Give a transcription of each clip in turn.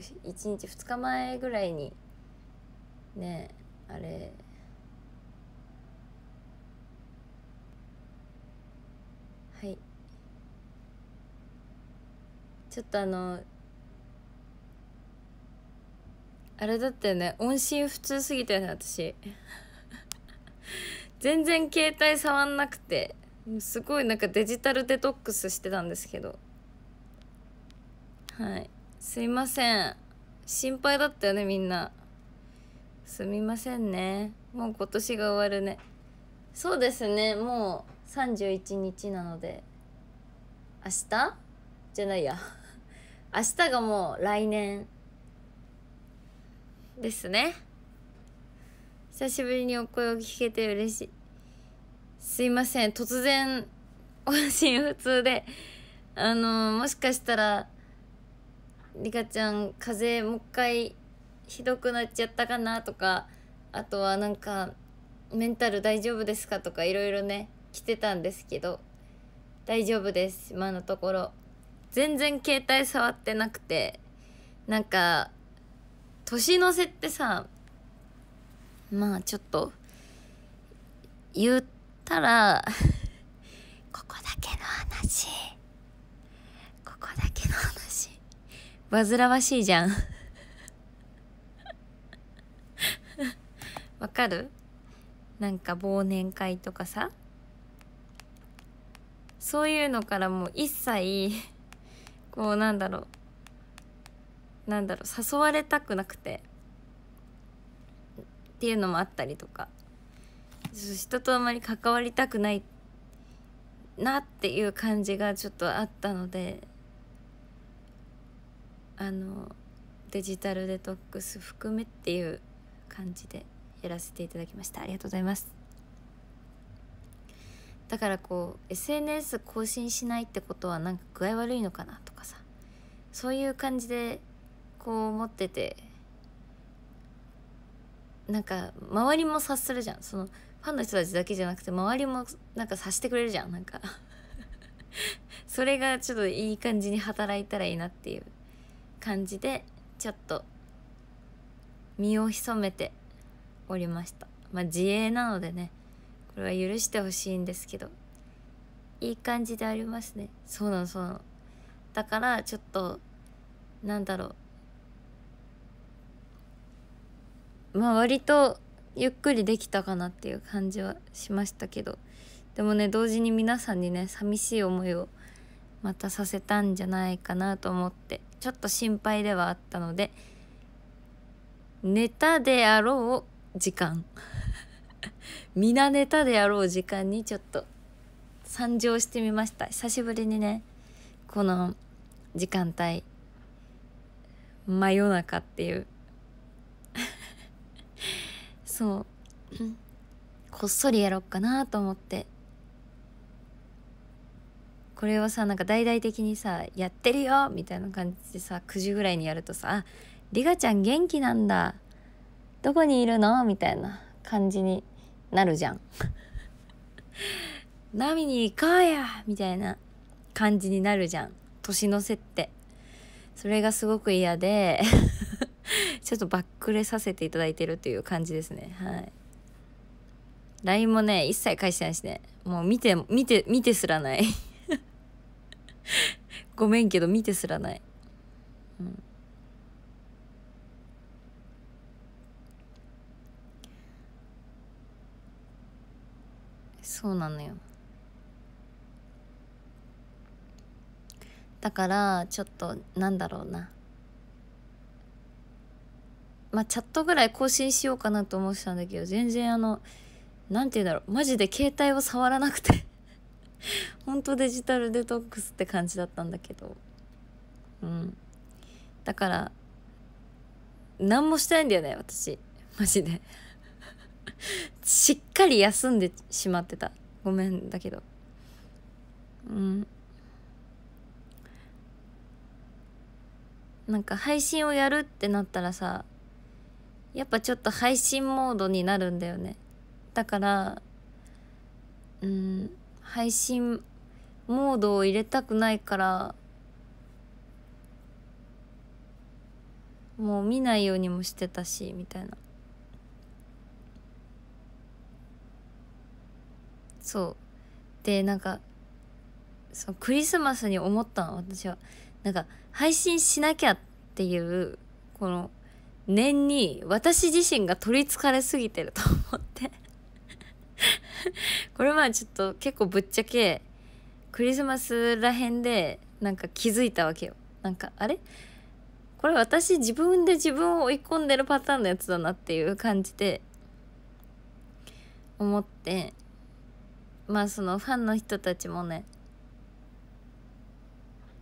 1日2日前ぐらいにねあれはいちょっとあのあれだったよね音信不通すぎたよね私 全然携帯触んなくてすごいなんかデジタルデトックスしてたんですけどはいすいません心配だったよねみんなすみませんねもう今年が終わるねそうですねもう31日なので明日じゃないや明日がもう来年ですね久しぶりにお声を聞けて嬉しいすいません突然音信不通であのもしかしたらリカちゃん風邪もう一回ひどくなっちゃったかなとかあとはなんかメンタル大丈夫ですかとかいろいろね来てたんですけど大丈夫です今のところ全然携帯触ってなくてなんか年の瀬ってさまあちょっと言ったら ここだけの話ここだけの話煩わしいじゃんわかるなんか忘年会とかさそういうのからもう一切こうなんだろうなんだろう誘われたくなくてっていうのもあったりとか人とあまり関わりたくないなっていう感じがちょっとあったのであのデジタルデトックス含めっていう感じでやらせていただきましたありがとうございますだからこう SNS 更新しないってことはなんか具合悪いのかなとかさそういう感じでこう思っててなんか周りも察するじゃんそのファンの人たちだけじゃなくて周りもなんか察してくれるじゃんなんか それがちょっといい感じに働いたらいいなっていう感じでちょっと身を潜めておりましたまあ自衛なのでねこれは許してほしいんですけどいい感じでありますねそうなのそうなのだからちょっとなんだろうまあ割とゆっくりできたかなっていう感じはしましたけどでもね同時に皆さんにね寂しい思いをまたさせたんじゃないかなと思ってちょっと心配ではあったので寝たであろう時間 皆寝たであろう時間にちょっと参上してみました久しぶりにねこの時間帯真夜中っていう そうこっそりやろうかなと思ってこれをさなんか大々的にさ「やってるよ!」みたいな感じでさ9時ぐらいにやるとさ「あリガちゃん元気なんだどこにいるの?」みたいな感じになるじゃん。飲 みに行こうやみたいな感じになるじゃん年の瀬ってそれがすごく嫌で ちょっとバックレさせていただいてるという感じですねはい LINE もね一切返してないしねもう見て見て見てすらない ごめんけど見てすらない。うん。そうなのよ。だからちょっとなんだろうなまあチャットぐらい更新しようかなと思ってたんだけど全然あの何て言うんだろうマジで携帯を触らなくて 本当デジタルデトックスって感じだったんだけどうんだから何もしてないんだよね私マジで しっかり休んでしまってたごめんだけどうんなんか配信をやるってなったらさやっぱちょっと配信モードになるんだよねだからうん配信モードを入れたくないからもう見ないようにもしてたしみたいなそうでなんかそクリスマスに思ったの私はなんか配信しなきゃっていうこの念に私自身が取りつかれすぎてると思って これはちょっと結構ぶっちゃけクリスマスらへんでなんか気づいたわけよなんかあれこれ私自分で自分を追い込んでるパターンのやつだなっていう感じで思ってまあそのファンの人たちもね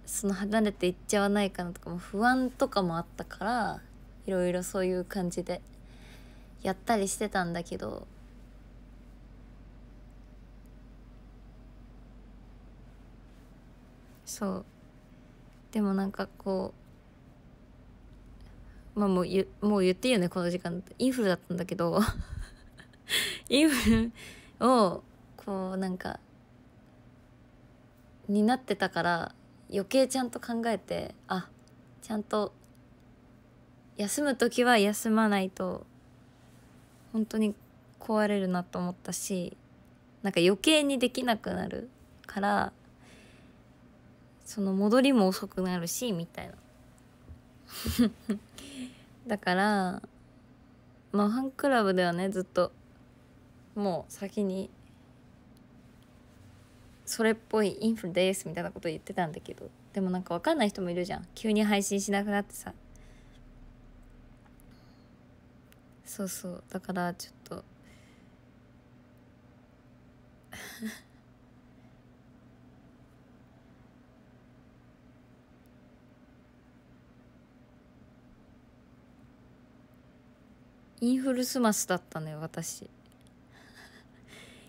その離れていっちゃわないかなとかも不安とかもあったからいろいろそういう感じでやったりしてたんだけどそうでもなんかこうまあもう言もう言っていいよねこの時間インフルだったんだけど インフルをこうなんかになってたから余計ちゃんと考えてあちゃんと休む時は休まないと本当に壊れるなと思ったしなんか余計にできなくなるからその戻りも遅くなるしみたいな だからまあファンクラブではねずっともう先にそれっぽいインフルですみたいなこと言ってたんだけどでもなんか分かんない人もいるじゃん急に配信しなくなってさそうそうだからちょっと インフルスマスだったね私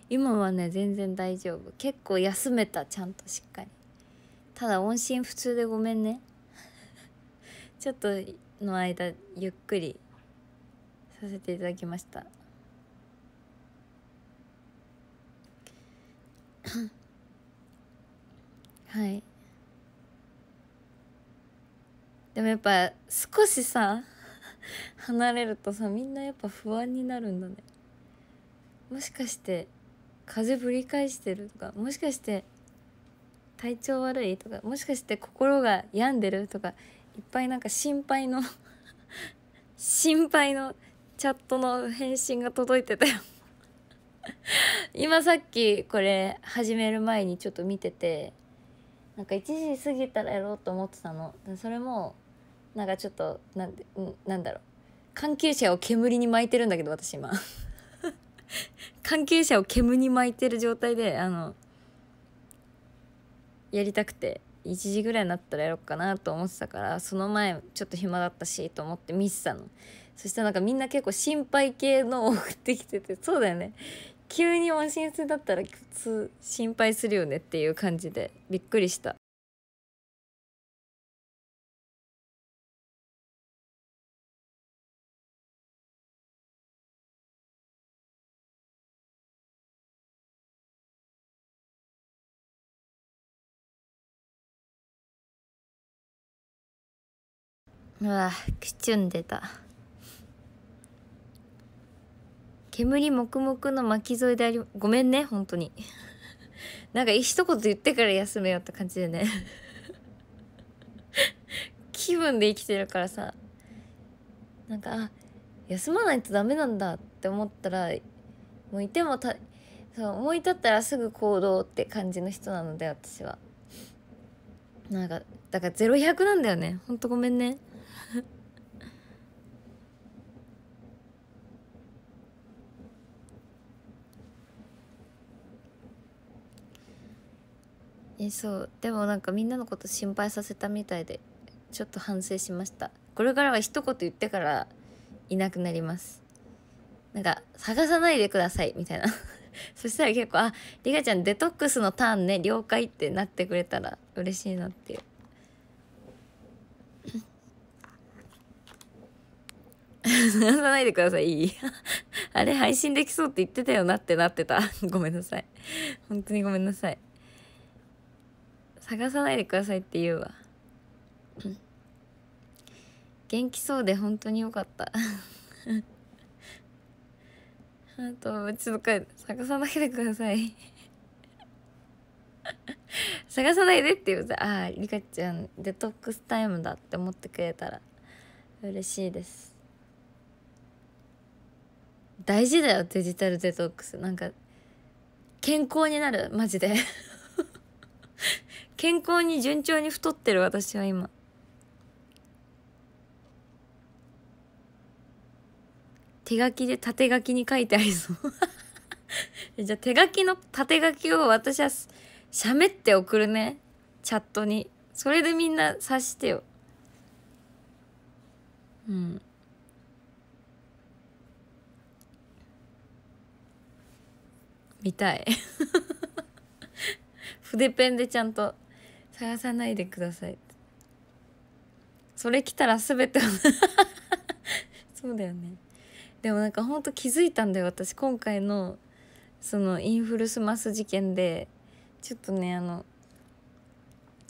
今はね全然大丈夫結構休めたちゃんとしっかりただ音信不通でごめんねちょっとの間ゆっくりさせていただきましたはいでもやっぱ少しさ離れるとさみんなやっぱ不安になるんだねもしかして風ぶり返してるとかもしかして体調悪いとかもしかして心が病んでるとかいっぱいなんか心配の心配のチャットの返信が届いてたよ今さっきこれ始める前にちょっと見ててなんか1時過ぎたらやろうと思ってたのそれもなんかちょっとなんなんだろう関係者を煙に巻いてるんだけど私今 関係者を煙に巻いてる状態であのやりたくて1時ぐらいになったらやろうかなと思ってたからその前ちょっと暇だったしと思って見てたのそしたらなんかみんな結構心配系の送ってきててそうだよね急に音信不通だったら普通心配するよねっていう感じでびっくりしたうわくちゅんでた煙黙々の巻き添えでありごめんね本当に なんか一言言ってから休めよって感じでね 気分で生きてるからさなんかあ休まないとダメなんだって思ったらもういてもたそう思い立ったらすぐ行動って感じの人なので私はなんかだから0100なんだよねほんとごめんねえそうでもなんかみんなのこと心配させたみたいでちょっと反省しましたこれからは一言言ってからいなくなりますなんか探さないでくださいみたいな そしたら結構あリカちゃんデトックスのターンね了解ってなってくれたら嬉しいなっていう 探さないでくださいいい あれ配信できそうって言ってたよなってなってたごめんなさい本当にごめんなさい探さないでくださいって言うわ元気そうで本当によかったあとちょっと探さないでください探さないでって言うとああリカちゃんデトックスタイムだって思ってくれたら嬉しいです大事だよデジタルデトックスなんか健康になるマジで健康に順調に太ってる私は今手書きで縦書きに書いてありそう じゃあ手書きの縦書きを私はべって送るねチャットにそれでみんな察してようん見たい 筆ペンでちゃんと探さないでくださいそれ来たら全て そうだよねでもなんかほんと気づいたんだよ私今回のそのインフルスマス事件でちょっとねあの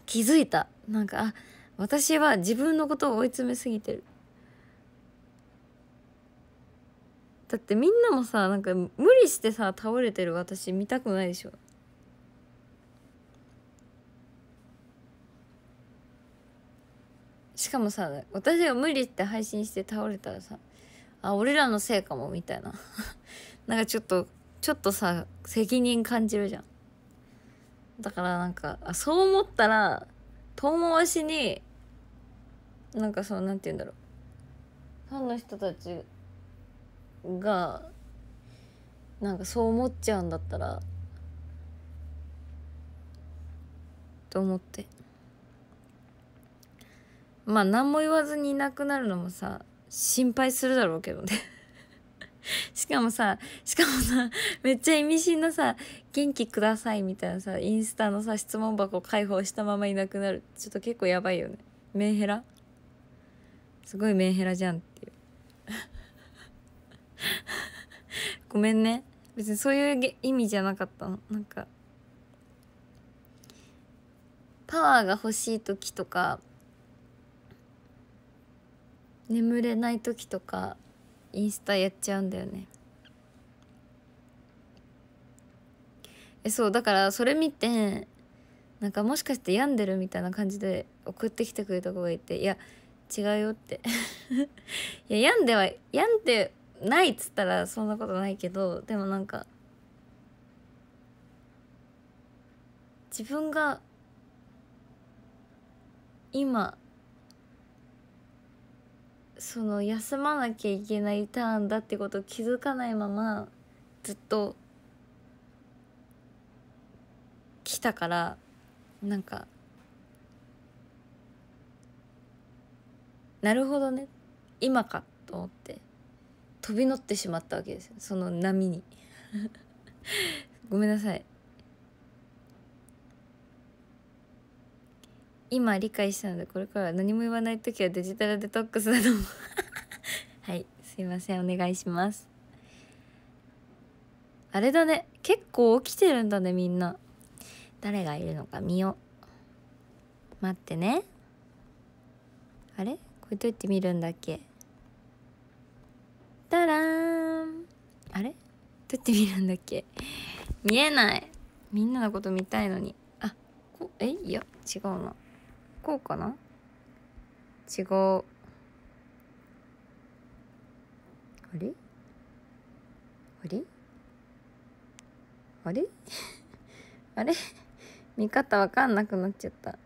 気づいたなんかあ私は自分のことを追い詰めすぎてるだってみんなもさなんか無理してさ倒れてる私見たくないでしょしかもさ私が無理って配信して倒れたらさあ俺らのせいかもみたいな なんかちょっとちょっとさ責任感じるじゃんだからなんかあそう思ったら遠回しになんかそうなんて言うんだろうファンの人たちがなんかそう思っちゃうんだったらと思って。まあ何も言わずにいなくなるのもさ心配するだろうけどね しかもさしかもさめっちゃ意味深なさ「元気ください」みたいなさインスタのさ質問箱を開放したままいなくなるちょっと結構やばいよねメンヘラすごいメンヘラじゃんっていう ごめんね別にそういう意味じゃなかったのなんかパワーが欲しい時とか眠れない時とかインスタやっちゃうんだよねえそうだからそれ見てなんかもしかして病んでるみたいな感じで送ってきてくれた子がいていや違うよって いや病んでは病んでないっつったらそんなことないけどでもなんか自分が今その休まなきゃいけないターンだってこと気づかないままずっと来たからなんかなるほどね今かと思って飛び乗ってしまったわけですよその波に ごめんなさい今理解したのでこれから何も言わない時はデジタルデトックスだと思う はいすいませんお願いしますあれだね結構起きてるんだねみんな誰がいるのか見よう待ってねあれこれどうやって見るんだっけたらーんあれどうやって見るんだっけ見えないみんなのこと見たいのにあこえいや違うのこうかな違うあれあれあれ あれ見方わかんなくなっちゃった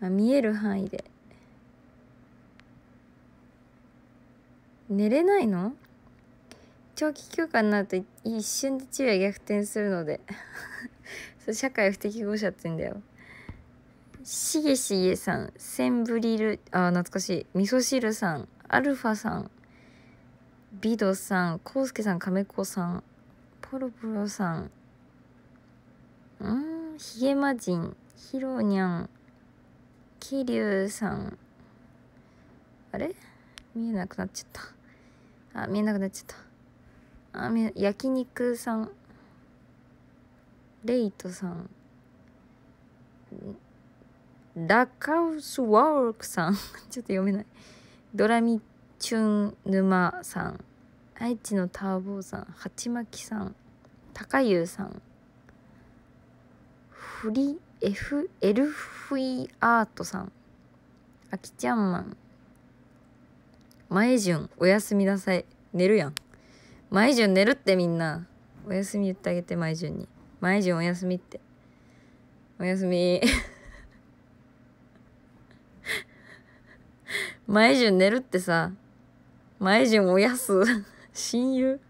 あ見える範囲で寝れないの長期休暇になると一瞬で昼夜逆転するので そ社会不適合者って言うんだよしげしげさん、センブリル、あ、懐かしい。味噌汁さん、アルファさん、ビドさん、コウスケさん、カメコさん、ポロポロさん、うん、ヒゲマジン、ヒロニャン、キリュウさん、あれ見えなくなっちゃった。あ、見えなくなっちゃった。あ、見え、焼肉さん、レイトさん、ラカウスワークさん ちょっと読めない。ドラミチュン沼さん。愛知のターボーさん。鉢巻さん。高湯さん。フリ、エフ、エルフイアートさん。あきちゃんマン。ゅん、おやすみなさい。寝るやん。ゅん、寝るってみんな。おやすみ言ってあげて、ゅんに。ゅん、おやすみって。おやすみ。前順寝るってさ、前順おやす、親友。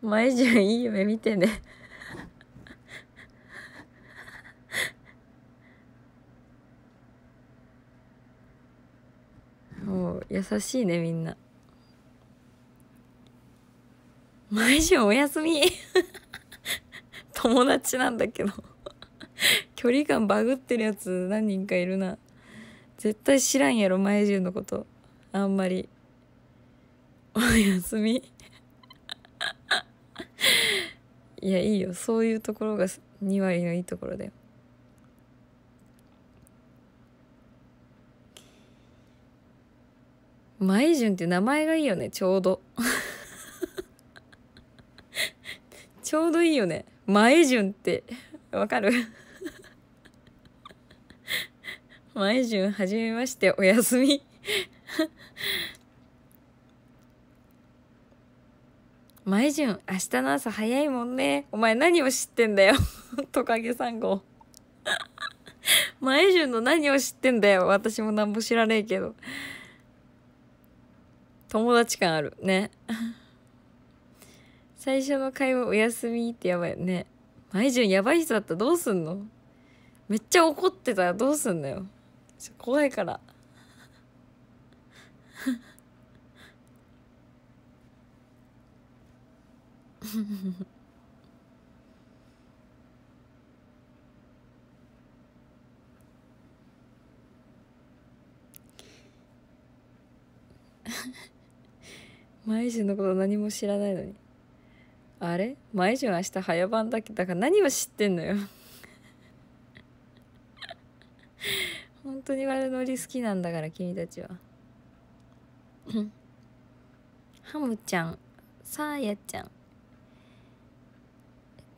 前順いい夢見てね。もう優しいねみんな。毎順お休み 友達なんだけど距離感バグってるやつ何人かいるな。絶対知らんやろ、前順のこと。あんまり。おやすみ。いや、いいよ。そういうところが2割のいいところだよ。舞順って名前がいいよね、ちょうど。ちょうどいいよね。前順って。わかる前順はじめましておやすみゅん、明日の朝早いもんねお前何を知ってんだよ トカゲさん号ゅん の何を知ってんだよ私も何も知らねえけど友達感あるね最初の会話おやすみってやばいよねゅんやばい人だったらどうすんのめっちゃ怒ってたらどうすんだよ怖いからュンのこと何も知らないのにあれ前順明日早番だっけだから何を知ってんのよ本当に悪ノリ好きなんだから君たちはハムちゃんサーヤちゃん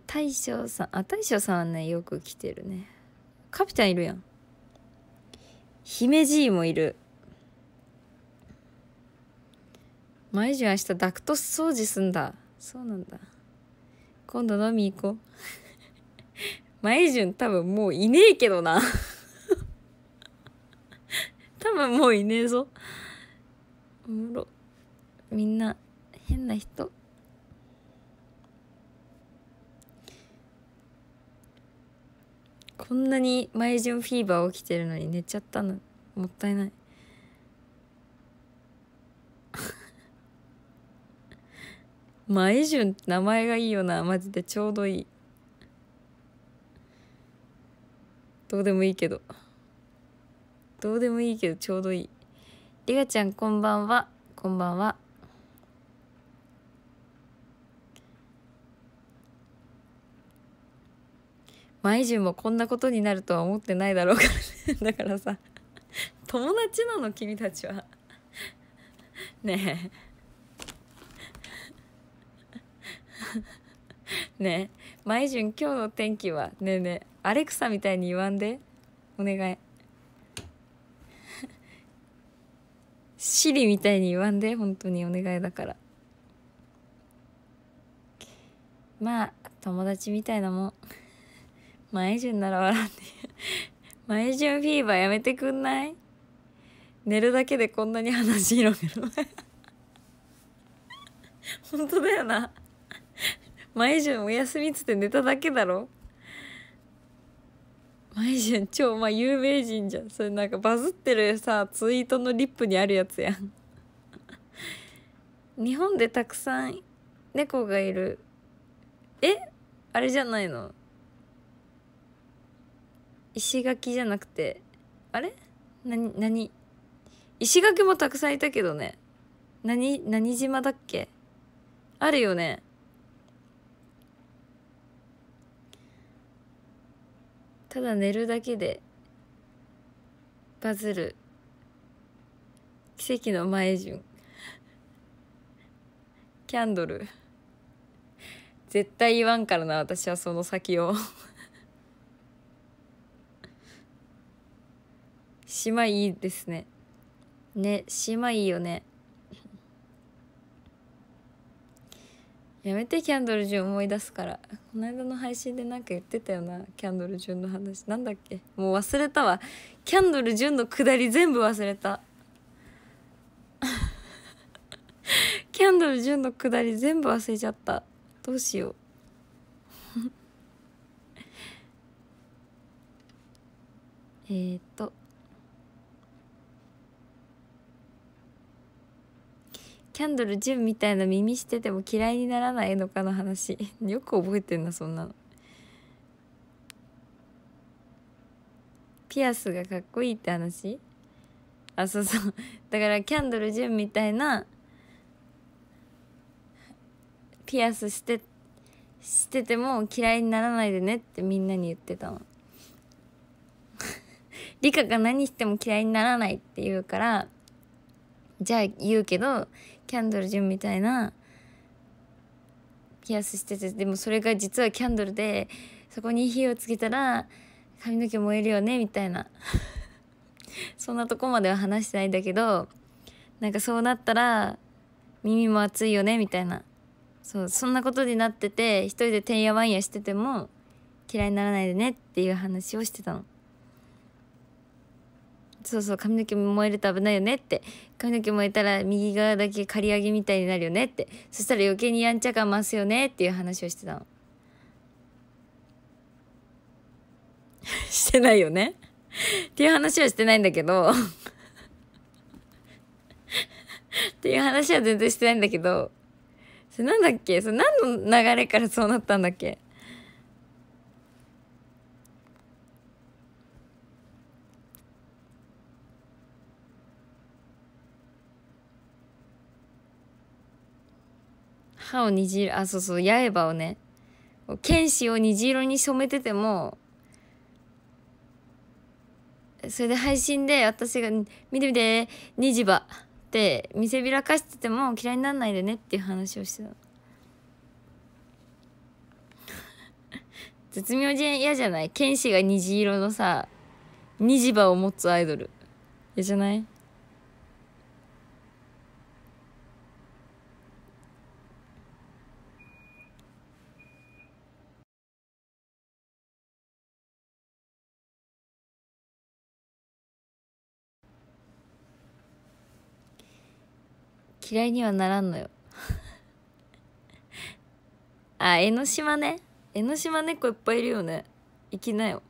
大将さんあ大将さんはねよく来てるねカピタンいるやん姫じいもいる毎週明日ダクト掃除すんだそうなんだ今度飲み行こう前順 多分もういねえけどな多分もういねえぞおもろみんな変な人こんなに前順フィーバー起きてるのに寝ちゃったのもったいない 前順って名前がいいよなマジでちょうどいいどうでもいいけど。どうでもいいけどちょうどいいりがちゃんこんばんはこんばんは毎順もこんなことになるとは思ってないだろうから だからさ友達なの君たちは ねえ ねえ毎順今日の天気はねえねえアレクサみたいに言わんでお願いシリみたいに言わんで本当にお願いだからまあ友達みたいなもん前順なら笑って前順フィーバーやめてくんない寝るだけでこんなに話広げる 本当だよな前順お休みつって寝ただけだろマジで超まあ有名人じゃんそれなんかバズってるさツイートのリップにあるやつやん 日本でたくさん猫がいるえあれじゃないの石垣じゃなくてあれ何何石垣もたくさんいたけどね何何島だっけあるよねただ寝るだけでバズる奇跡の前順キャンドル絶対言わんからな私はその先を島 いいですねね島いいよねやめてキャンドルジュン思い出すからこの間の配信で何か言ってたよなキャンドルジュンの話なんだっけもう忘れたわキャンドルジュンのくだり全部忘れた キャンドルジュンのくだり全部忘れちゃったどうしよう えっとキャンドル1みたいな耳してても嫌いにならないのかの話 よく覚えてんなそんなのピアスがかっこいいって話あそうそう だからキャンドルュンみたいなピアスしてしてても嫌いにならないでねってみんなに言ってたの 理科が何しても嫌いにならないって言うからじゃあ言うけどキャンドル純みたいなピアスしててでもそれが実はキャンドルでそこに火をつけたら髪の毛燃えるよねみたいな そんなとこまでは話してないんだけどなんかそうなったら耳も熱いよねみたいなそうそんなことになってて一人でてんやわんやしてても嫌いにならないでねっていう話をしてたの。そうそう髪の毛燃えると危ないよねって髪の毛燃えたら右側だけ刈り上げみたいになるよねってそしたら余計にやんちゃ感増すよねっていう話をしてたのしてないよねっていう話はしてないんだけどっていう話は全然してないんだけどそれなんだっけそれ何の流れからそうなったんだっけ歯を虹色あそうそう八重歯をね剣士を虹色に染めててもそれで配信で私が「見てみて虹歯」って見せびらかしてても嫌いにならないでねっていう話をしてた 絶妙じゃ嫌じゃない剣士が虹色のさ虹歯を持つアイドル嫌じゃない嫌いにはならんのよ あ江ノ島ね江ノ島猫いっぱいいるよね行きなよ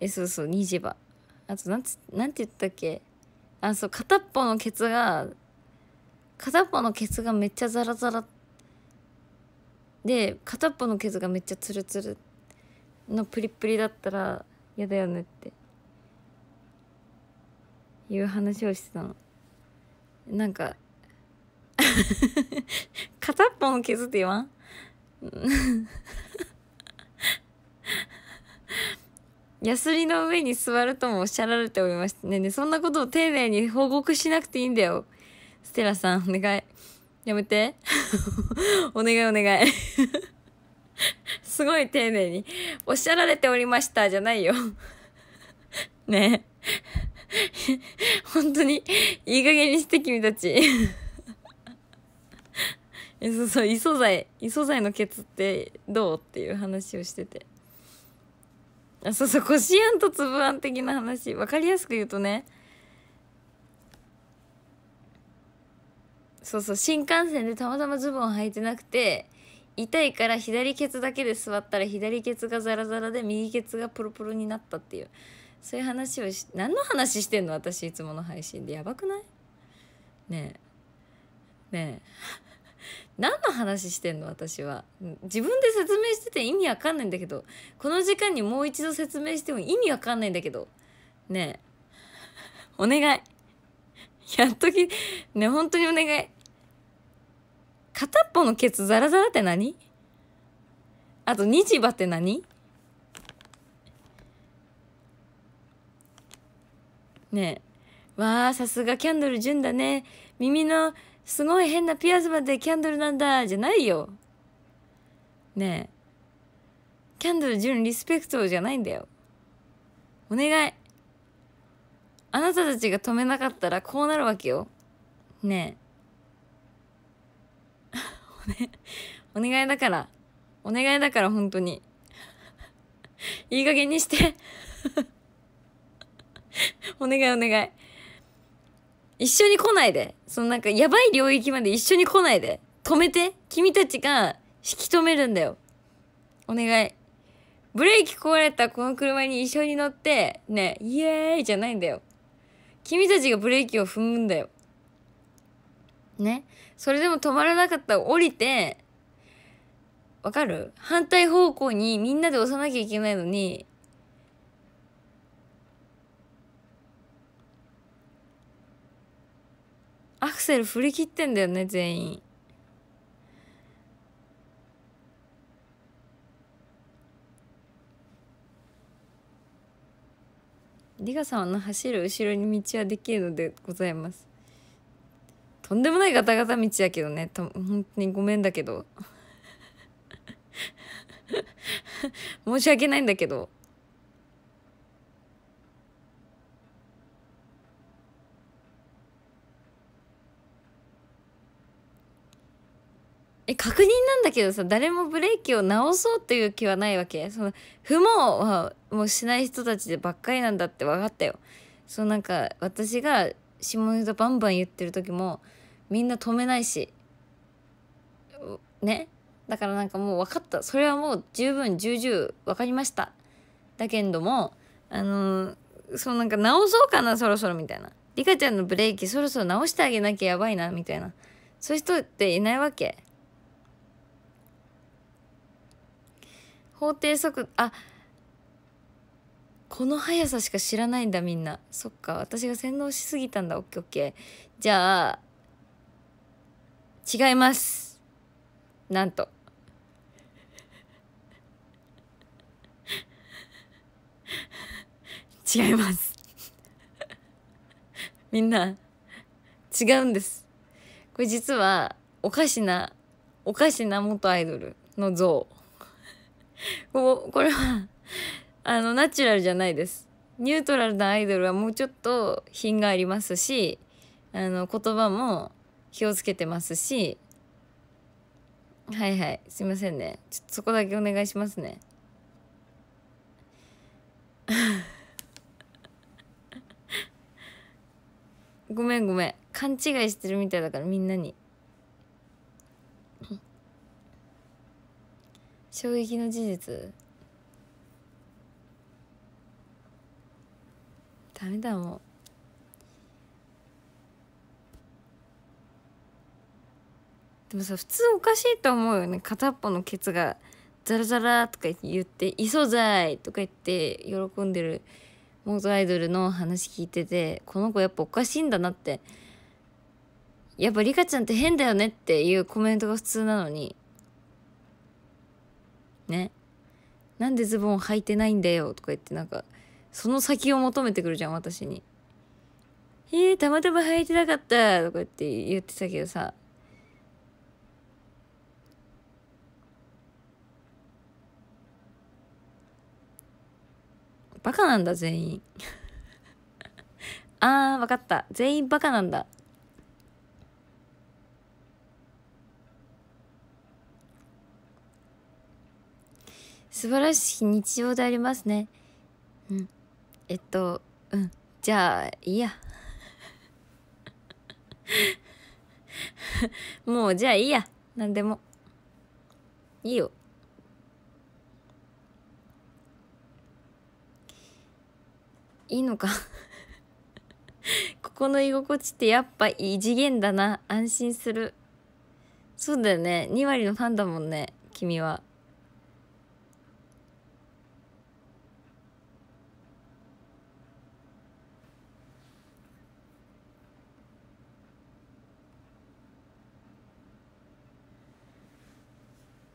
えそうそう2時ばあとなんつなんて言ったっけあそう片っぽのケツが片っぽのケツがめっちゃザラザラで片っぽのケツがめっちゃツルツルのプリプリだったら嫌だよねっていう話をしてたの。なんか 片っぽも削って言わん ヤスリの上に座るともおっしゃられておりましたねねそんなことを丁寧に報告しなくていいんだよステラさんお願いやめて お願いお願いすごい丁寧に「おっしゃられておりました」じゃないよね本当に、いい加減にして君たち。えそうそう異素材異素材のケツってどうっていう話をしててあそうそうこしあんとつぶあん的な話分かりやすく言うとねそうそう新幹線でたまたまズボン履いてなくて痛いから左ケツだけで座ったら左ケツがザラザラで右ケツがプロプロになったっていうそういう話をし何の話してんの私いつもの配信でやばくないねえねえ 何の話してんの私は自分で説明してて意味わかんないんだけどこの時間にもう一度説明しても意味わかんないんだけどねえお願いやっときね本当にお願い片っぽのケツザラザラって何あと、日ジって何ねえ。わあ、さすがキャンドル純だね。耳のすごい変なピアスまでキャンドルなんだ、じゃないよ。ねえ。キャンドル純リスペクトじゃないんだよ。お願い。あなたたちが止めなかったらこうなるわけよ。ねえ。お願いだから。お願いだから本当に。いい加減にして お願いお願い。一緒に来ないで。そのなんかやばい領域まで一緒に来ないで。止めて。君たちが引き止めるんだよ。お願い。ブレーキ壊れたこの車に一緒に乗って、ね、イエーイじゃないんだよ。君たちがブレーキを踏むんだよ。ね。それでも止まらなかったら降りて、わかる反対方向にみんなで押さなきゃいけないのに、アクセル振り切ってんだよね全員。リガさんの走る後ろに道はできるのでございます。とんでもないガタガタ道やけどね。と本当にごめんだけど。申し訳ないんだけど。え確認なんだけどさ誰もブレーキを直そうという気はないわけその不毛はもうしない人たちでばっかりなんだって分かったよそうなんか私が下ネタバンバン言ってる時もみんな止めないしねだからなんかもう分かったそれはもう十分重々分かりましただけどもあのー、そうなんか直そうかなそろそろみたいなリカちゃんのブレーキそろそろ直してあげなきゃやばいなみたいなそういう人っていないわけ法定速あこの速さしか知らないんだみんなそっか私が洗脳しすぎたんだオッケーオッケーじゃあ違いますなんと違いますみんな違うんですこれ実はおかしなおかしな元アイドルの像 ここれはあの、ナチュラルじゃないです。ニュートラルなアイドルはもうちょっと品がありますし、あの、言葉も気をつけてますし、はいはい、すいませんね。ちょっとそこだけお願いしますね。ごめんごめん。勘違いしてるみたいだからみんなに。衝撃の事実ダメだもんでもさ普通おかしいと思うよね片っぽのケツがザラザラとか言って「いそざい!」とか言って喜んでる元アイドルの話聞いててこの子やっぱおかしいんだなってやっぱリカちゃんって変だよねっていうコメントが普通なのにねなんでズボン履いてないんだよとか言ってなんかその先を求めてくるじゃん私にえー、たまたま履いてなかったとかって言ってたけどさバカなんだ全員 あー分かった全員バカなんだ素晴らしい日常でありますねうんえっとうん じゃあいいやもうじゃあいいや何でもいいよいいのかここの居心地ってやっぱ異次元だな安心するそうだよね2割のファンだもんね君は。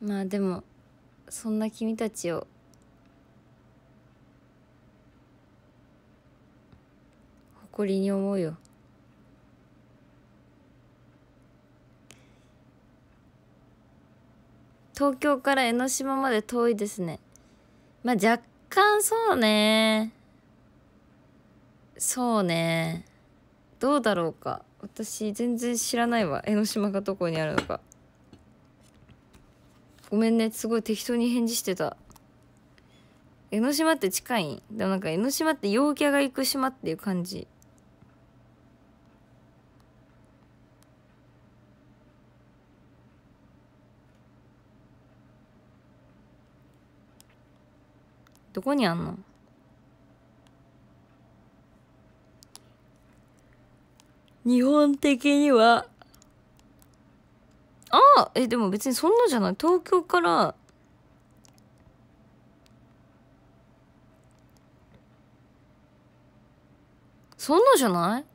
まあでもそんな君たちを誇りに思うよ東京から江ノ島まで遠いですねまあ若干そうねそうねどうだろうか私全然知らないわ江ノ島がどこにあるのか。ごめんねすごい適当に返事してた江ノ島って近いでもなんか江ノ島って陽キャが行く島っていう感じどこにあんの日本的にはあえでも別にそんなじゃない東京からそんなじゃない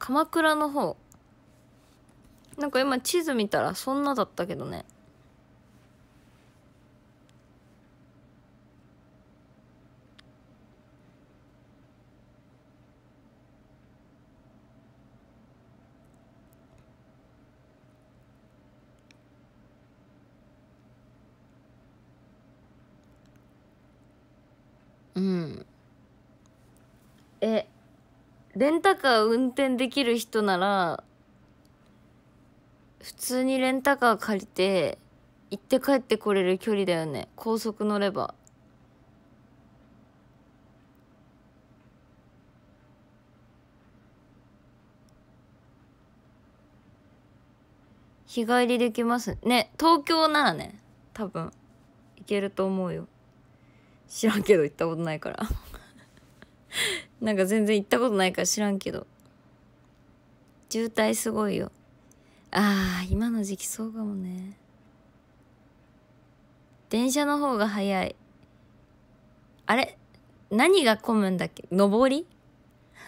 鎌倉の方なんか今地図見たらそんなだったけどねうんえレンタカー運転できる人なら普通にレンタカー借りて行って帰ってこれる距離だよね高速乗れば日帰りできますね東京ならね多分行けると思うよ知らんけど行ったことないから なんか全然行ったことないから知らんけど渋滞すごいよあー今の時期そうかもね電車の方が早いあれ何が混むんだっけ上り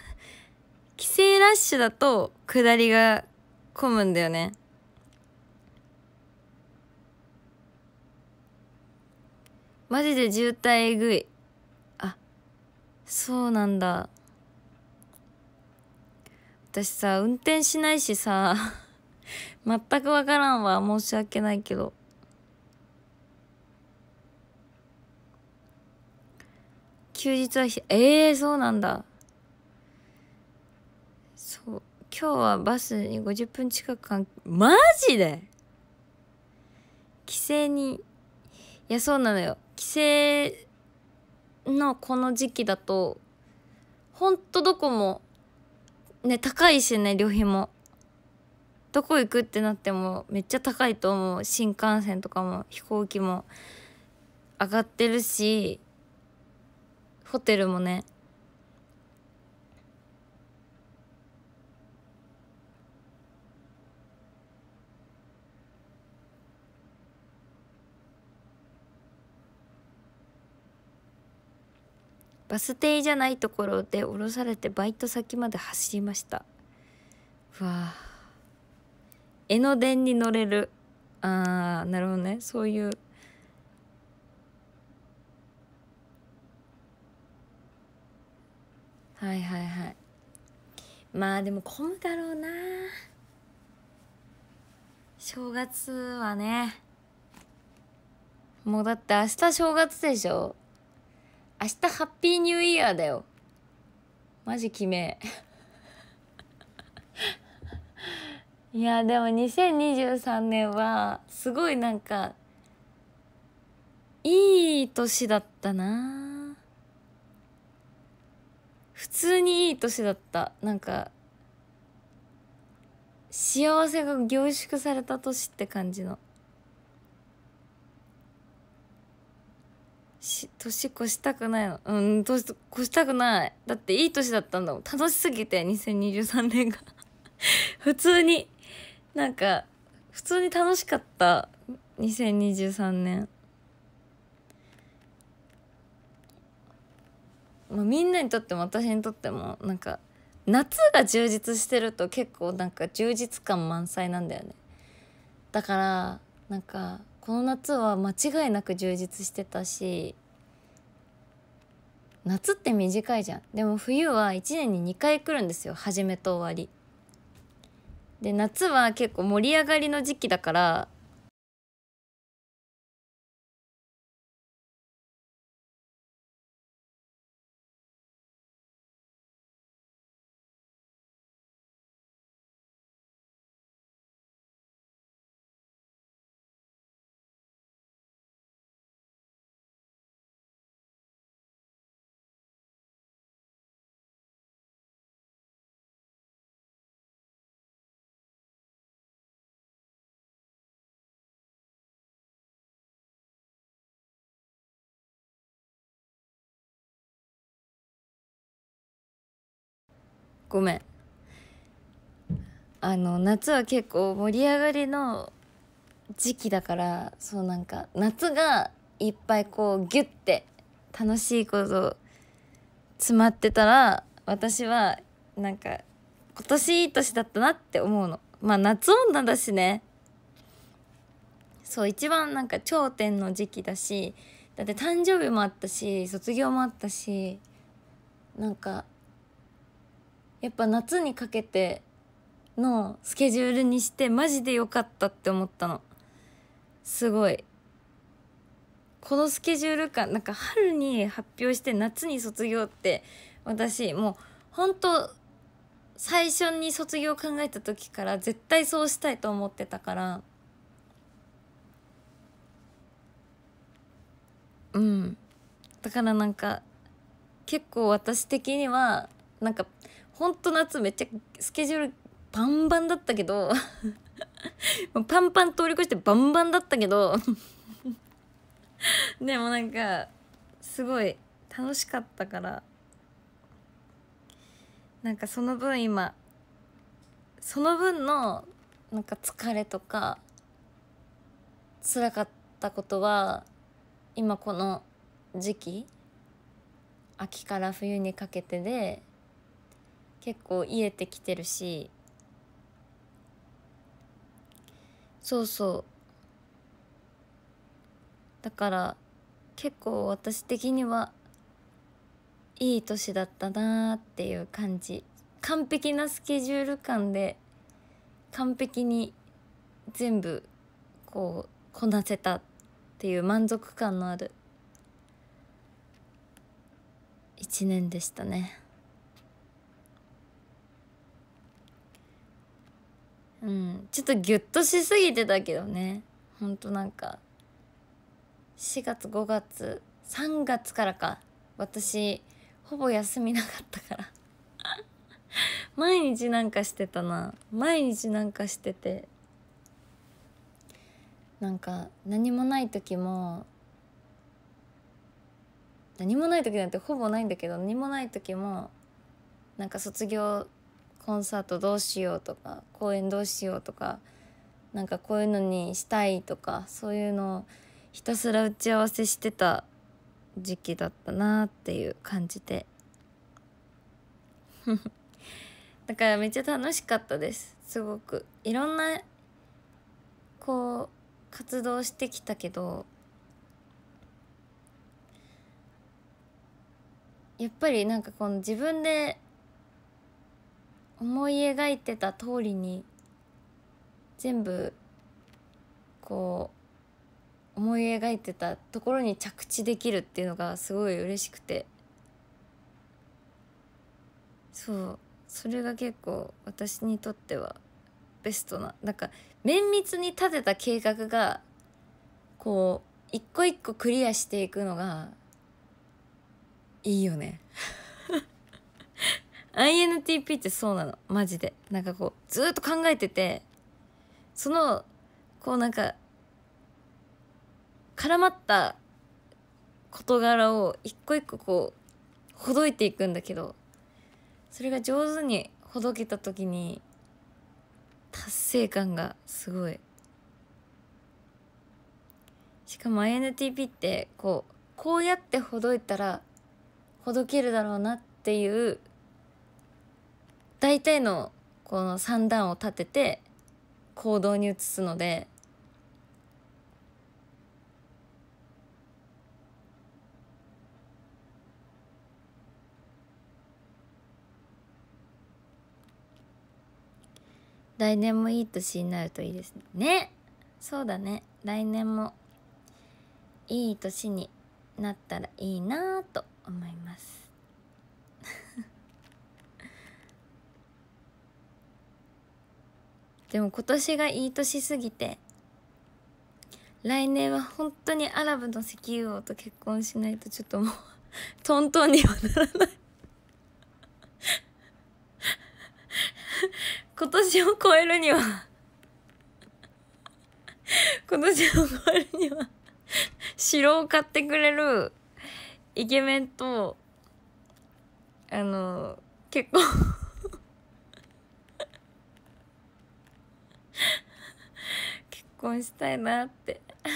帰省ラッシュだと下りが混むんだよねマジで渋滞えぐい。あ、そうなんだ。私さ、運転しないしさ、全くわからんわ。申し訳ないけど。休日はひ、ええー、そうなんだ。そう。今日はバスに50分近く関マジで帰省にいやそうなのよ帰省のこの時期だと、ほんとどこも、ね、高いしね、旅費も。どこ行くってなってもめっちゃ高いと思う。新幹線とかも飛行機も上がってるし、ホテルもね。バス停じゃないところで降ろされてバイト先まで走りましたうわ江ノ電に乗れるあーなるほどねそういうはいはいはいまあでも混むだろうな正月はねもうだって明日正月でしょ明日ハッピーニューイヤーだよ。マジきめ。いやでも2023年はすごいなんかいい年だったな普通にいい年だったなんか幸せが凝縮された年って感じの。し年越したくないのうん年越したくないだっていい年だったんだもん楽しすぎて2023年が 普通になんか普通に楽しかった2023年まあ、みんなにとっても私にとってもなんか夏が充実してると結構なんか充実感満載なんだよねだからなんかこの夏は間違いなく充実してたし夏って短いじゃんでも冬は1年に2回来るんですよ初めと終わりで夏は結構盛り上がりの時期だからごめんあの夏は結構盛り上がりの時期だからそうなんか夏がいっぱいこうギュッて楽しいこと詰まってたら私はなんか今年いい年だったなって思うのまあ夏女だしねそう一番なんか頂点の時期だしだって誕生日もあったし卒業もあったしなんかやっぱ夏にかけてのスケジュールにしてマジで良かったって思ったのすごいこのスケジュール感なんか春に発表して夏に卒業って私もう本当最初に卒業考えた時から絶対そうしたいと思ってたからうんだからなんか結構私的にはなんかほんと夏めっちゃスケジュールバンバンだったけど パンパン通り越してバンバンだったけど でもなんかすごい楽しかったからなんかその分今その分のなんか疲れとか辛かったことは今この時期秋から冬にかけてで結構癒えてきてるしそうそうだから結構私的にはいい年だったなーっていう感じ完璧なスケジュール感で完璧に全部こうこなせたっていう満足感のある一年でしたね。うんちょっとギュッとしすぎてたけどねほんとなんか4月5月3月からか私ほぼ休みなかったから 毎日なんかしてたな毎日なんかしててなんか何もない時も何もない時なんてほぼないんだけど何もない時もなんか卒業コンサートどうしようとか公演どうしようとかなんかこういうのにしたいとかそういうのをひたすら打ち合わせしてた時期だったなっていう感じで だからめっちゃ楽しかったですすごくいろんなこう活動してきたけどやっぱりなんかこの自分で思い描いてた通りに全部こう思い描いてたところに着地できるっていうのがすごい嬉しくてそうそれが結構私にとってはベストななんか綿密に立てた計画がこう一個一個クリアしていくのがいいよね INTP ってそうなのマジでなんかこうずっと考えててそのこうなんか絡まった事柄を一個一個こうほどいていくんだけどそれが上手にほどけた時に達成感がすごいしかも INTP ってこうこうやってほどいたらほどけるだろうなっていう大体のこの三段を立てて行動に移すので来年もいい年になるといいですね。ねそうだね。来年もいい年になったらいいなと思います。でも今年がいい年すぎて来年は本当にアラブの石油王と結婚しないとちょっともう トントンにはならない 今年を超えるには 今年を超えるには城を買ってくれるイケメンとあの結婚婚したいなって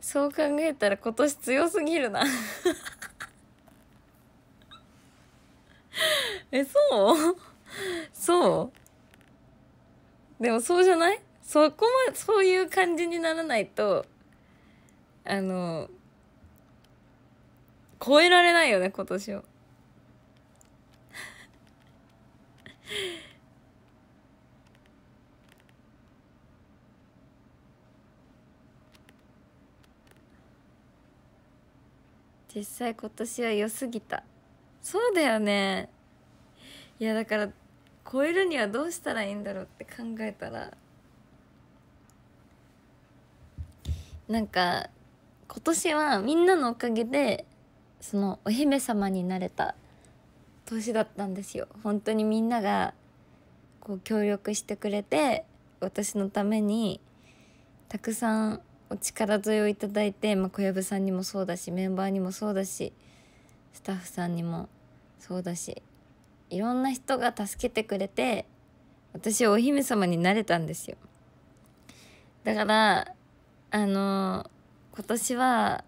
そう考えたら今年強すぎるな えそうそうでもそうじゃないそこまそういう感じにならないとあの超えられないよね今年を。実際今年は良すぎたそうだよねいやだから超えるにはどうしたらいいんだろうって考えたらなんか今年はみんなのおかげでそのお姫様になれた年だったんですよ本当にみんながこう協力してくれて私のためにたくさんお力添えをいただいて、まあ、小籔さんにもそうだしメンバーにもそうだしスタッフさんにもそうだしいろんな人が助けてくれて私お姫様になれたんですよだからあの今年は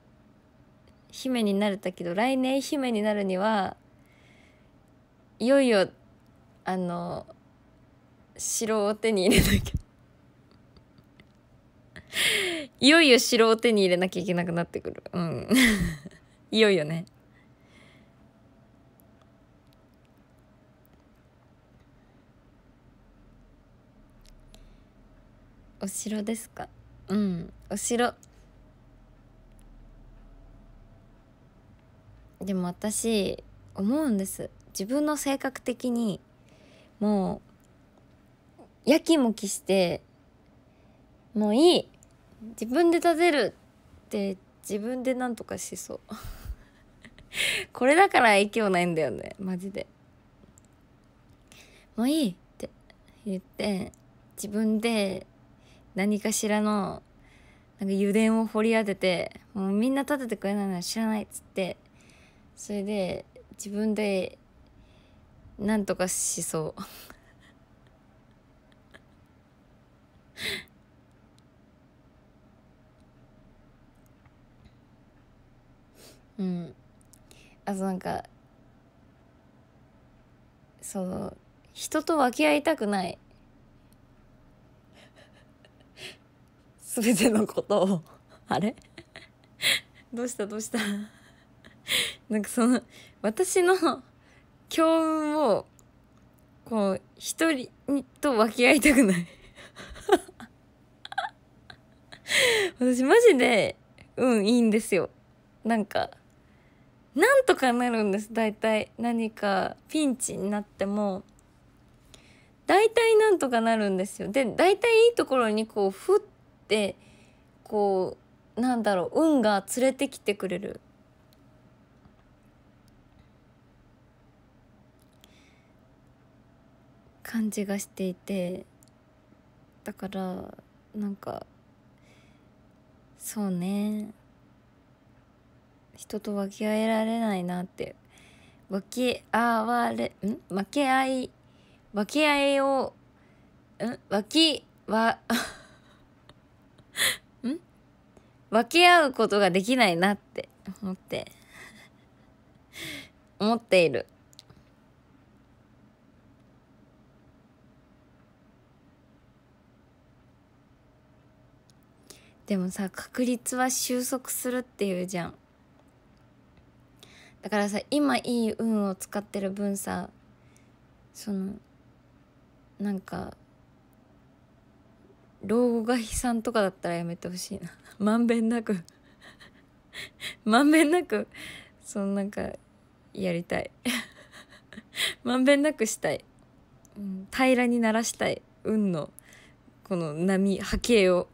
姫になれたけど来年姫になるにはいよいよあの城を手に入れなきゃいよいよ城を手に入れなきゃいけなくなってくるうん いよいよねお城ですかうんお城でも私思うんです自分の性格的にもうやきもきしてもういい自分で立てるって自分でなんとかしそう これだから影響ないんだよねマジでもういいって言って自分で何かしらのなんか油田を掘り当ててもうみんな立ててくれないなら知らないっつってそれで自分でなんとかしそう うん、あとなんかその人と分け合いたくないすべ てのことをあれ どうしたどうしたなんかその私の強運をこう一人と分け合いたくない 私マジで運いいんですよなんかなんとかなるんです大体何かピンチになっても大体なんとかなるんですよで大体いいところにこうふってこうなんだろう運が連れてきてくれる感じがしていてだからなんかそうね人と分け合えられないなって分け合われん分け合い分け合いをん分けは ん分け合うことができないなって思って思っている。でもさ確率は収束するっていうじゃんだからさ今いい運を使ってる分さそのなんか老後が悲惨とかだったらやめてほしいな まんべんなく まんべんなくそのなんかやりたい まんべんなくしたい、うん、平らにならしたい運のこの波波形を。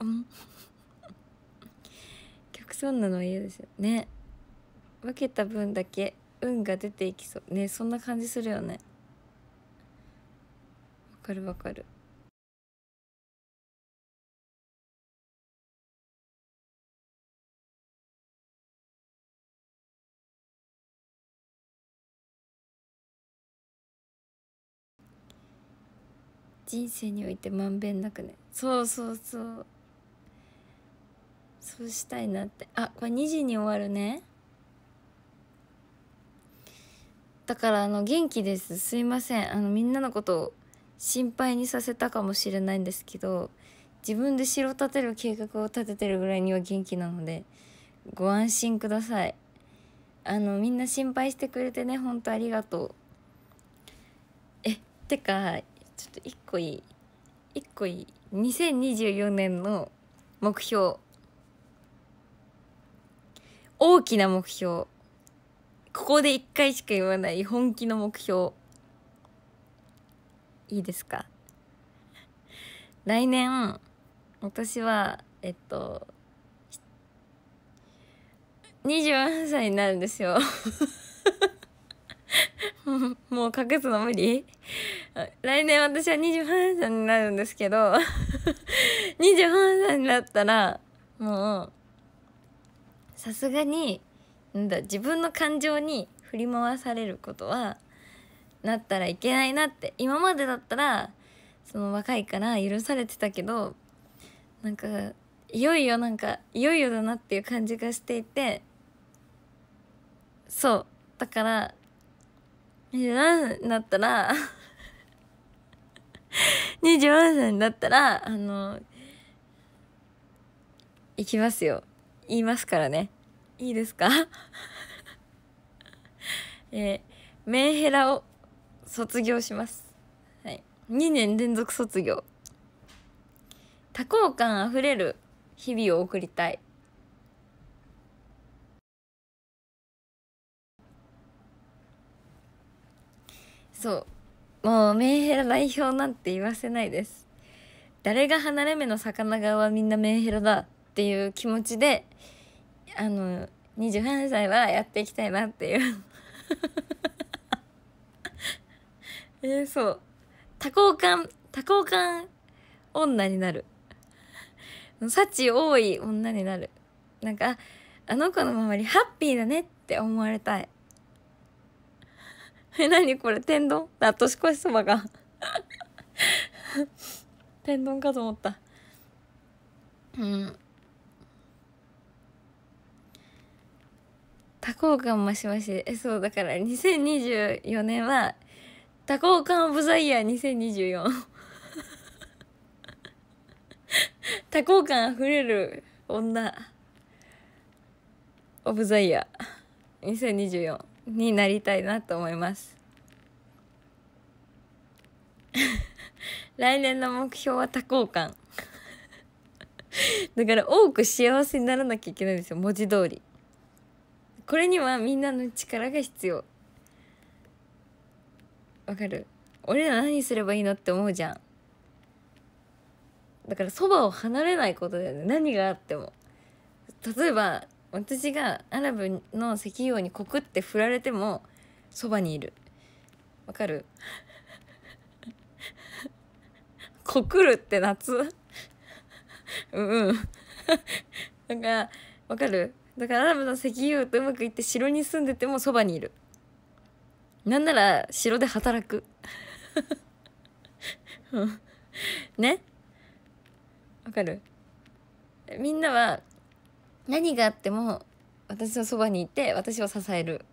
そうなのは嫌ですよね分けた分だけ運が出ていきそうねそんな感じするよねわかるわかる人生においてまんべんなくねそうそうそうそうしたいなってあこれ2時に終わるねだからあの元気ですすいませんあのみんなのことを心配にさせたかもしれないんですけど自分で城建てる計画を立ててるぐらいには元気なのでご安心くださいあのみんな心配してくれてねほんとありがとうえってかちょっと一個いい一個いい2024年の目標大きな目標ここで一回しか言わない本気の目標いいですか来年私はえっと28歳になるんですよ もう隠すの無理来年私は28歳になるんですけど28歳になったらもうさすがになんだ自分の感情に振り回されることはなったらいけないなって今までだったらその若いから許されてたけどなんかいよいよなんかいよいよだなっていう感じがしていてそうだから24になったら24歳になったらあの行きますよ言いますからね。いいですか えー、メンヘラを卒業します。はい。2年連続卒業。多幸感あふれる日々を送りたい。そう。もうメンヘラ代表なんて言わせないです。誰が離れ目の魚側はみんなメンヘラだっていう気持ちであの28歳はやっていきたいなっていう えー、そう多幸感多幸感女になる幸多い女になるなんかあの子の周りハッピーだねって思われたいえ何これ天丼あ年越しそばが 天丼かと思ったうん多幸感増し増しえそうだから2024年は多幸感オブザイヤー2024 多幸感あふれる女オブザイヤー2024になりたいなと思います 来年の目標は多幸感 だから多く幸せにならなきゃいけないんですよ文字通りこれにはみんなの力が必要わかる俺ら何すればいいのって思うじゃんだからそばを離れないことだよね何があっても例えば私がアラブの石油王に告って振られてもそばにいるわかる告 るって夏 うんうん なんかわかるだからアラブの石油とうまくいって城に住んでてもそばにいるなんなら城で働く ねわかるみんなは何があっても私のそばにいて私を支える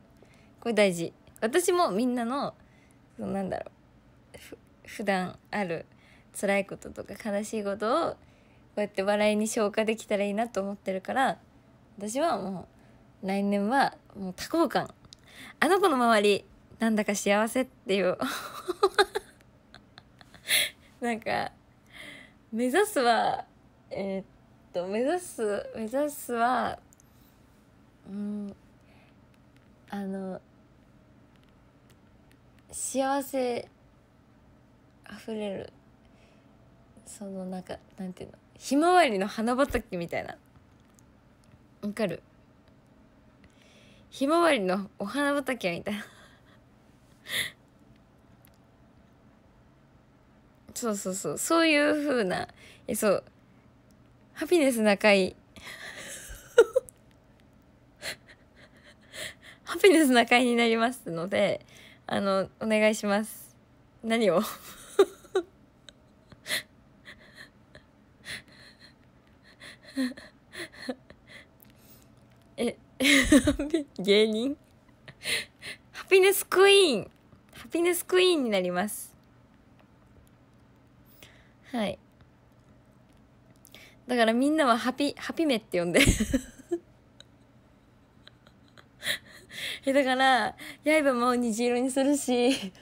これ大事私もみんなのそのなんだろうふ普段ある辛いこととか悲しいことをこうやって笑いに消化できたらいいなと思ってるから私はもう来年はもう多幸感あの子の周りなんだか幸せっていう なんか目指すはえー、っと目指す目指すはうんあの幸せあふれるそのなんかなんていうのひまわりの花畑みたいなわかるひまわりのお花畑みたいなそうそうそうそういうふうなえそうハピネス中井ハピネス中井になりますのであのお願いします何を Ha 芸人ハピネスクイーンハピネスクイーンになりますはいだからみんなはハピハピメって呼んで えだから刃も虹色にするし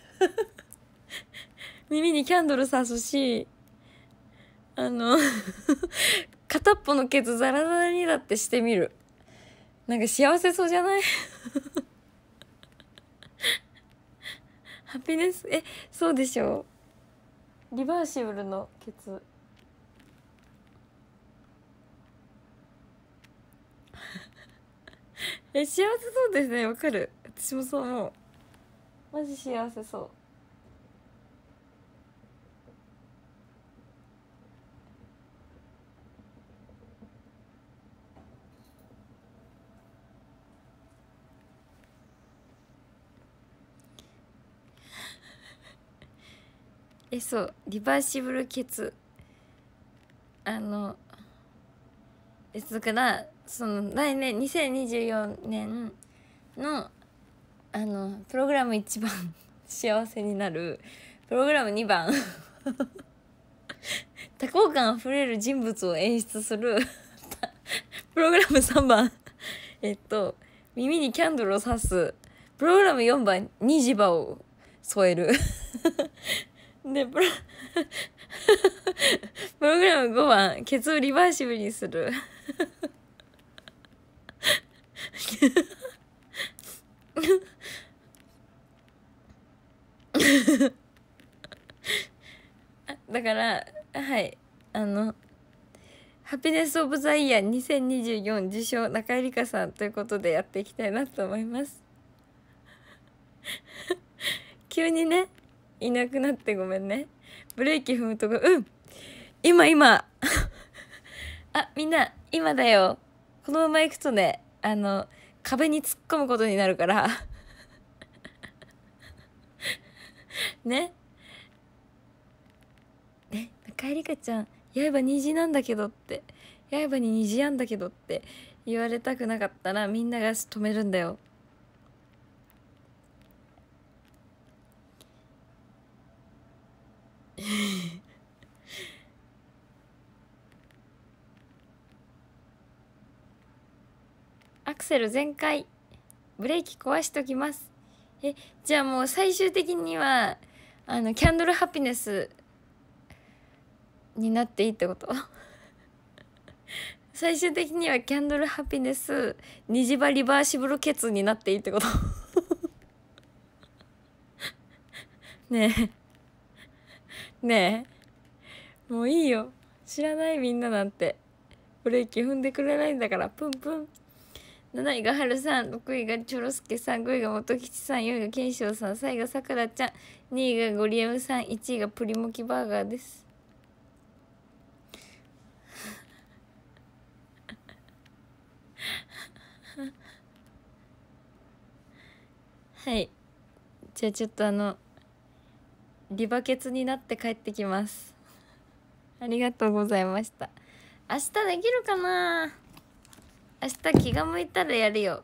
耳にキャンドルさすしあの片っぽのケツザラザラにだってしてみる。なんか幸せそうじゃない ハピネスえそうでしょリバーシブルのケツ え幸せそうですねわかる私もそう思うマジ幸せそうえそうリバーシブルケツあのえれからその来年2024年のあのプログラム1番 幸せになるプログラム2番 多幸感あふれる人物を演出する プログラム3番えっと耳にキャンドルを刺すプログラム4番にじばを添えるでプロ プログラム5番ケツをリバーシブルにするだからはいあの「ハピネス・オブ・ザ・イヤー2024」受賞中井梨香さんということでやっていきたいなと思います 急にねいなくなってごめんねブレーキ踏むとこうん今今 あみんな今だよこのまま行くとねあの壁に突っ込むことになるから ねね中井りかちゃん「刃虹なんだけど」って「刃に虹やんだけど」って言われたくなかったらみんなが止めるんだよ。アクセル全開ブレーキ壊しときますえじゃあもう最終的にはあのキャンドルハピネスになっていいってこと 最終的にはキャンドルハピネス虹場リバーシブルケツになっていいってこと ねえねえもういいよ知らないみんななんてブレーキ踏んでくれないんだからプンプン7位がはるさん6位がチョロスケさん5位が元吉さん4位が賢秀さん3位がさくらちゃん2位がゴリエムさん1位がプリモキバーガーですはいじゃあちょっとあのリバケツになって帰ってきますありがとうございました明日できるかな明日気が向いたらやるよ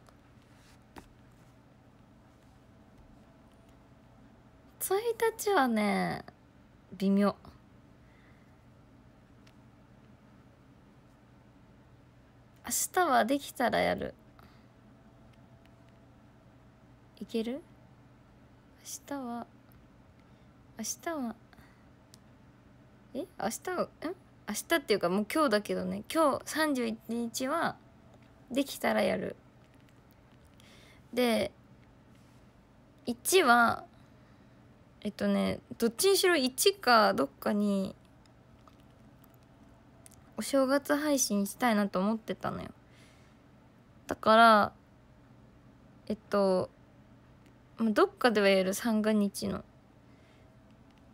1日はね微妙明日はできたらやるいける明日は明日はえ明日うん明日っていうかもう今日だけどね今日31日はできたらやるで1はえっとねどっちにしろ1かどっかにお正月配信したいなと思ってたのよだからえっとどっかではやる三が日の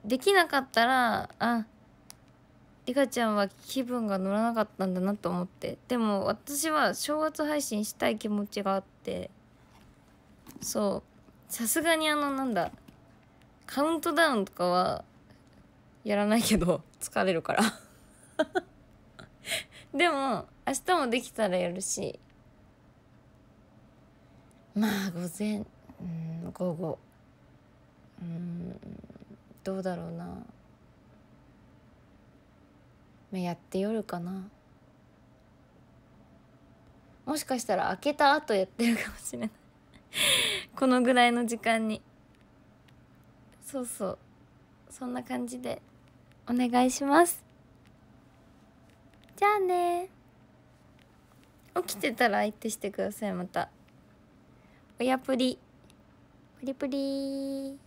できなかったらあリカちゃんは気分が乗らなかったんだなと思ってでも私は正月配信したい気持ちがあってそうさすがにあのなんだカウントダウンとかはやらないけど 疲れるから でも明日もできたらやるしまあ午前うん午後うんどうだろうな、まあ、やって夜かなもしかしたら開けた後やってるかもしれない このぐらいの時間にそうそうそんな感じでお願いしますじゃあね起きてたら相手してくださいまた親プリプリプリ